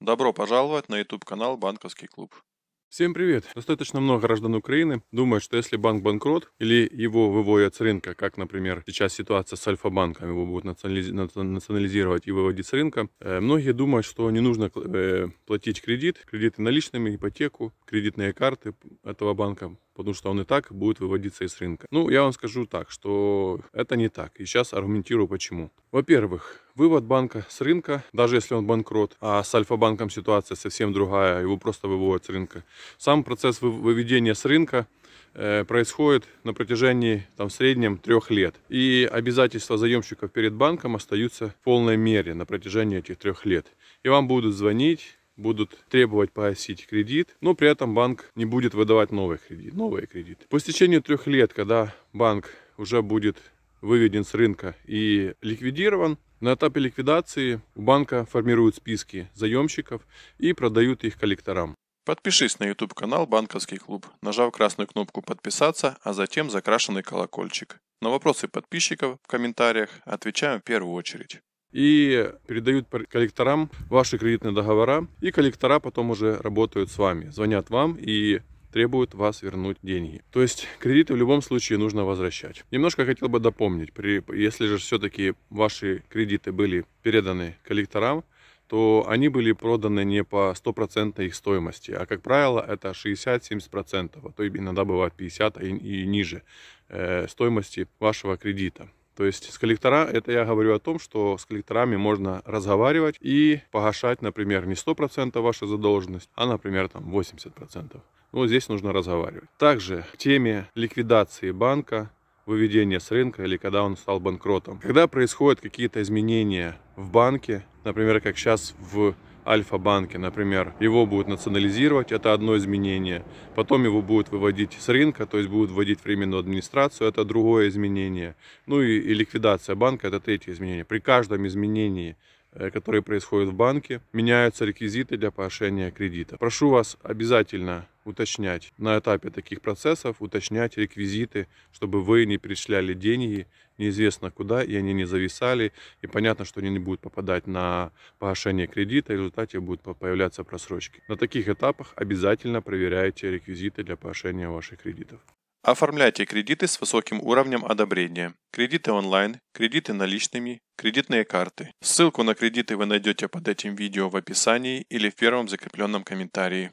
Добро пожаловать на YouTube-канал «Банковский клуб». Всем привет! Достаточно много граждан Украины думают, что если банк банкрот или его выводят с рынка, как, например, сейчас ситуация с Альфа-банком, его будут национализировать и выводить с рынка, э, многие думают, что не нужно э, платить кредит, кредиты наличными, ипотеку, кредитные карты этого банка, потому что он и так будет выводиться из рынка. Ну, я вам скажу так, что это не так. И сейчас аргументирую почему. Во-первых, вывод банка с рынка, даже если он банкрот, а с Альфа-банком ситуация совсем другая, его просто выводят с рынка. Сам процесс выведения с рынка э, происходит на протяжении там, в среднем трех лет. И обязательства заемщиков перед банком остаются в полной мере на протяжении этих трех лет. И вам будут звонить, будут требовать погасить кредит, но при этом банк не будет выдавать новый кредит, новые кредиты. По истечении трех лет, когда банк уже будет выведен с рынка и ликвидирован, на этапе ликвидации у банка формируют списки заемщиков и продают их коллекторам. Подпишись на YouTube-канал «Банковский клуб», нажав красную кнопку «Подписаться», а затем закрашенный колокольчик. На вопросы подписчиков в комментариях отвечаем в первую очередь и передают коллекторам ваши кредитные договора, и коллектора потом уже работают с вами, звонят вам и требуют вас вернуть деньги. То есть кредиты в любом случае нужно возвращать. Немножко хотел бы дополнить, при, если же все-таки ваши кредиты были переданы коллекторам, то они были проданы не по стопроцентной их стоимости, а, как правило, это 60-70%, а то иногда бывает 50% и, и ниже э, стоимости вашего кредита. То есть с коллектора, это я говорю о том, что с коллекторами можно разговаривать и погашать, например, не 100% ваша задолженность, а, например, там 80%. Но здесь нужно разговаривать. Также к теме ликвидации банка, выведения с рынка или когда он стал банкротом. Когда происходят какие-то изменения в банке, например, как сейчас в Альфа-банке, например. Его будут национализировать, это одно изменение. Потом его будут выводить с рынка, то есть будут вводить временную администрацию, это другое изменение. Ну и, и ликвидация банка, это третье изменение. При каждом изменении Э, которые происходят в банке. Меняются реквизиты для погашения кредита. Прошу вас обязательно уточнять на этапе таких процессов, уточнять реквизиты, чтобы вы не перечисляли деньги неизвестно куда, и они не зависали, и понятно, что они не будут попадать на погашение кредита, и в результате будут появляться просрочки. На таких этапах обязательно проверяйте реквизиты для погашения ваших кредитов. Оформляйте кредиты с высоким уровнем одобрения. Кредиты онлайн, кредиты наличными, кредитные карты. Ссылку на кредиты вы найдете под этим видео в описании или в первом закрепленном комментарии.